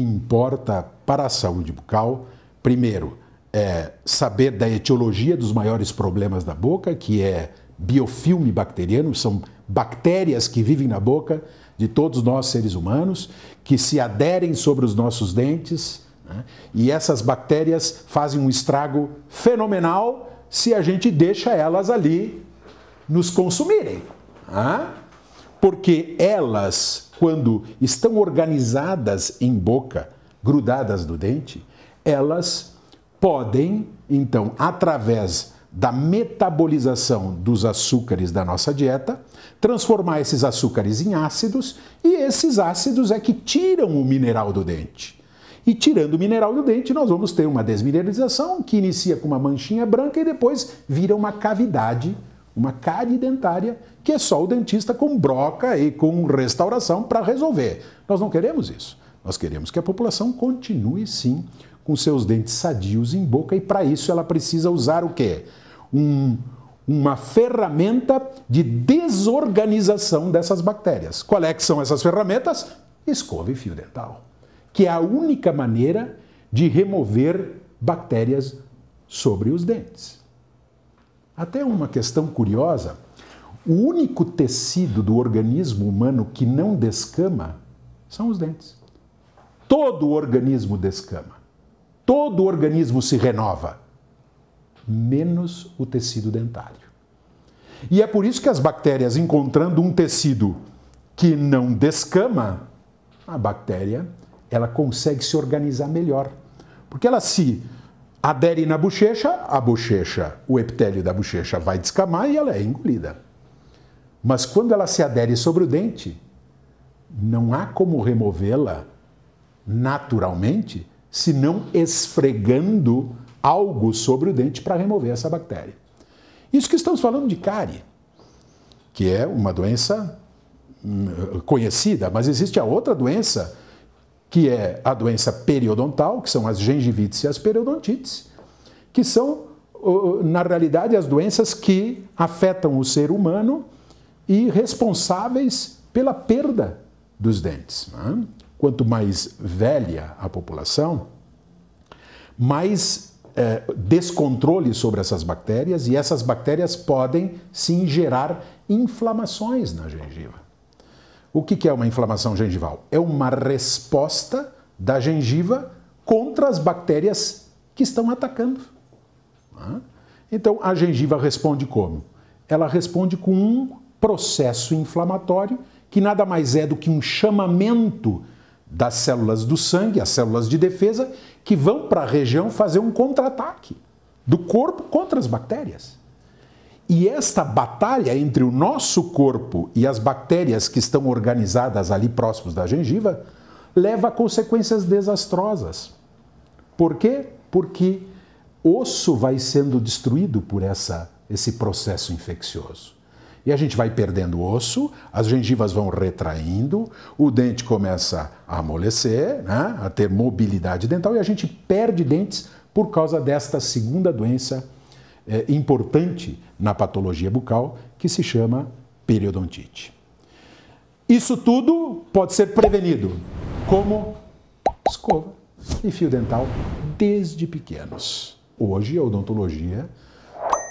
que importa para a saúde bucal, primeiro, é saber da etiologia dos maiores problemas da boca, que é biofilme bacteriano, são bactérias que vivem na boca de todos nós seres humanos, que se aderem sobre os nossos dentes, né? e essas bactérias fazem um estrago fenomenal se a gente deixa elas ali nos consumirem. Né? porque elas, quando estão organizadas em boca, grudadas no dente, elas podem, então, através da metabolização dos açúcares da nossa dieta, transformar esses açúcares em ácidos e esses ácidos é que tiram o mineral do dente. E tirando o mineral do dente, nós vamos ter uma desmineralização que inicia com uma manchinha branca e depois vira uma cavidade uma cárie dentária que é só o dentista com broca e com restauração para resolver. Nós não queremos isso. Nós queremos que a população continue sim com seus dentes sadios em boca e para isso ela precisa usar o quê? Um, uma ferramenta de desorganização dessas bactérias. Qual é que são essas ferramentas? Escova e fio dental, que é a única maneira de remover bactérias sobre os dentes. Até uma questão curiosa: o único tecido do organismo humano que não descama são os dentes. Todo o organismo descama. Todo o organismo se renova, menos o tecido dentário. E é por isso que as bactérias, encontrando um tecido que não descama, a bactéria ela consegue se organizar melhor. Porque ela se Adere na bochecha, a bochecha, o epitélio da bochecha vai descamar e ela é engolida. Mas quando ela se adere sobre o dente, não há como removê-la naturalmente, senão esfregando algo sobre o dente para remover essa bactéria. Isso que estamos falando de cárie, que é uma doença hum, conhecida, mas existe a outra doença que é a doença periodontal, que são as gengivites e as periodontites, que são, na realidade, as doenças que afetam o ser humano e responsáveis pela perda dos dentes. Né? Quanto mais velha a população, mais é, descontrole sobre essas bactérias e essas bactérias podem sim gerar inflamações na gengiva. O que é uma inflamação gengival? É uma resposta da gengiva contra as bactérias que estão atacando. Então, a gengiva responde como? Ela responde com um processo inflamatório que nada mais é do que um chamamento das células do sangue, as células de defesa, que vão para a região fazer um contra-ataque do corpo contra as bactérias. E esta batalha entre o nosso corpo e as bactérias que estão organizadas ali próximos da gengiva leva a consequências desastrosas. Por quê? Porque osso vai sendo destruído por essa, esse processo infeccioso. E a gente vai perdendo osso, as gengivas vão retraindo, o dente começa a amolecer, né? a ter mobilidade dental e a gente perde dentes por causa desta segunda doença é, importante na patologia bucal, que se chama periodontite. Isso tudo pode ser prevenido como escova e fio dental desde pequenos. Hoje a odontologia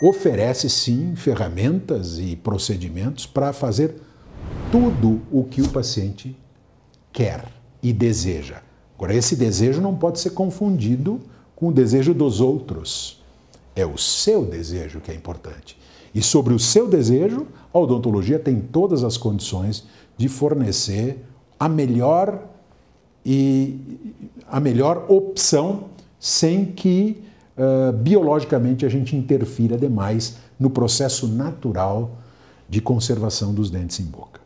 oferece sim ferramentas e procedimentos para fazer tudo o que o paciente quer e deseja. Agora, esse desejo não pode ser confundido com o desejo dos outros. É o seu desejo que é importante. E sobre o seu desejo, a odontologia tem todas as condições de fornecer a melhor e a melhor opção sem que uh, biologicamente a gente interfira demais no processo natural de conservação dos dentes em boca.